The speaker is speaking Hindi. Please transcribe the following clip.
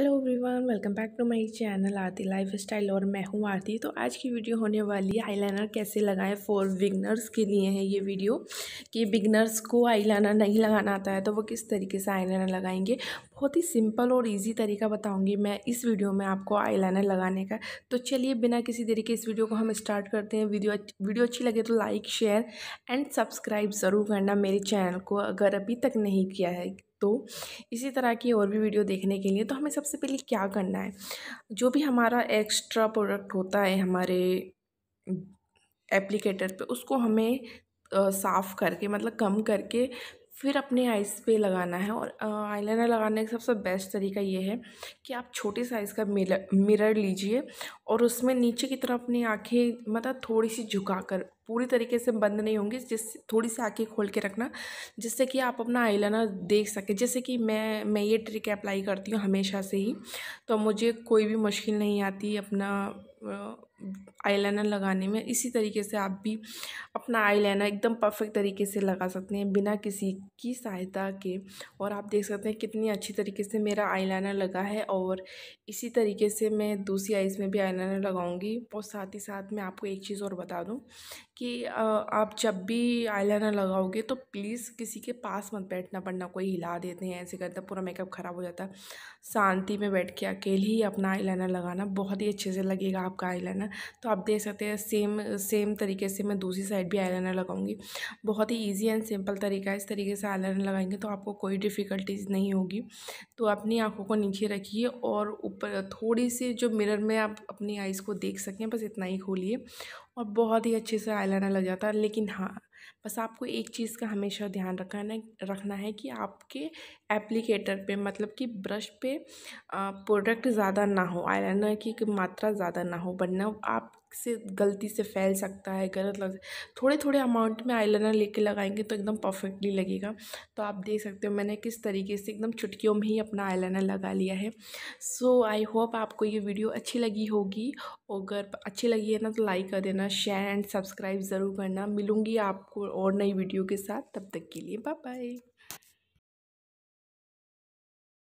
hello everyone welcome back to my channel Aarti lifestyle और मैं हूँ आरती तो आज की वीडियो होने वाली है आईलाइनर कैसे लगाएं फॉर बिगनर्स के लिए है ये वीडियो कि बिगनर्स को आईलाइनर नहीं लगाना आता है तो वो किस तरीके से आईलाइनर लगाएंगे बहुत ही सिंपल और इजी तरीका बताऊंगी मैं इस वीडियो में आपको आईलाइनर लगाने का तो चलिए बिना किसी तरीके इस वीडियो को हम स्टार्ट करते हैं वीडियो वीडियो अच्छी लगे तो लाइक शेयर एंड सब्सक्राइब ज़रूर करना मेरे चैनल को अगर अभी तक नहीं किया है तो इसी तरह की और भी वीडियो देखने के लिए तो हमें सबसे पहले क्या करना है जो भी हमारा एक्स्ट्रा प्रोडक्ट होता है हमारे एप्लीकेटर पे उसको हमें साफ़ करके मतलब कम करके फिर अपने आइज़ पे लगाना है और आईलाइनर लगाने का सबसे बेस्ट तरीका ये है कि आप छोटे साइज़ का मिरर लीजिए और उसमें नीचे की तरफ अपनी आँखें मतलब थोड़ी सी झुका कर पूरी तरीके से बंद नहीं होंगी जिस थोड़ी सी आँखें खोल के रखना जिससे कि आप अपना आईलाइनर देख सकें जैसे कि मैं मैं ये ट्रिक अप्लाई करती हूँ हमेशा से ही तो मुझे कोई भी मुश्किल नहीं आती अपना आईलाइनर लगाने में इसी तरीके से आप भी अपना आईलाइनर एकदम परफेक्ट तरीके से लगा सकते हैं बिना किसी की सहायता के और आप देख सकते हैं कितनी अच्छी तरीके से मेरा आईलाइनर लगा है और इसी तरीके से मैं दूसरी आईज में भी आईलाइनर लगाऊंगी और साथ ही साथ मैं आपको एक चीज़ और बता दूँ कि आप जब भी लाइनर लगाओगे तो प्लीज़ किसी के पास मत बैठना पड़ना कोई हिला देते हैं ऐसे करते पूरा मेकअप ख़राब हो जाता है शांति में बैठ के अकेले ही अपना लाइनर लगाना बहुत ही अच्छे से लगेगा आपका आईलाइनर तो आप देख सकते हैं सेम सेम तरीके से मैं दूसरी साइड भी आईलाइनर लगाऊंगी बहुत ही ईजी एंड सिंपल तरीका है इस तरीके से आईलाइनर लगाएंगे तो आपको कोई डिफ़िकल्टीज नहीं होगी तो अपनी आँखों को नीचे रखिए और ऊपर थोड़ी सी जो मिरर में आप अपनी आइज़ को देख सकें बस इतना ही खोलिए और बहुत ही अच्छे से आई लग जाता है लेकिन हाँ बस आपको एक चीज़ का हमेशा ध्यान रखना रखना है कि आपके एप्लीकेटर पे मतलब कि ब्रश पे प्रोडक्ट ज़्यादा ना हो आई की मात्रा ज़्यादा ना हो वरना आप से गलती से फैल सकता है गलत लग थोड़े थोड़े अमाउंट में आईलाइनर लेके लगाएंगे तो एकदम परफेक्टली लगेगा तो आप देख सकते हो मैंने किस तरीके से एकदम चुटकियों में ही अपना आईलाइनर लगा लिया है सो आई होप आपको ये वीडियो अच्छी लगी होगी और अगर अच्छी लगी है ना तो लाइक कर देना शेयर एंड सब्सक्राइब ज़रूर करना मिलूँगी आपको और नई वीडियो के साथ तब तक के लिए बाय बाय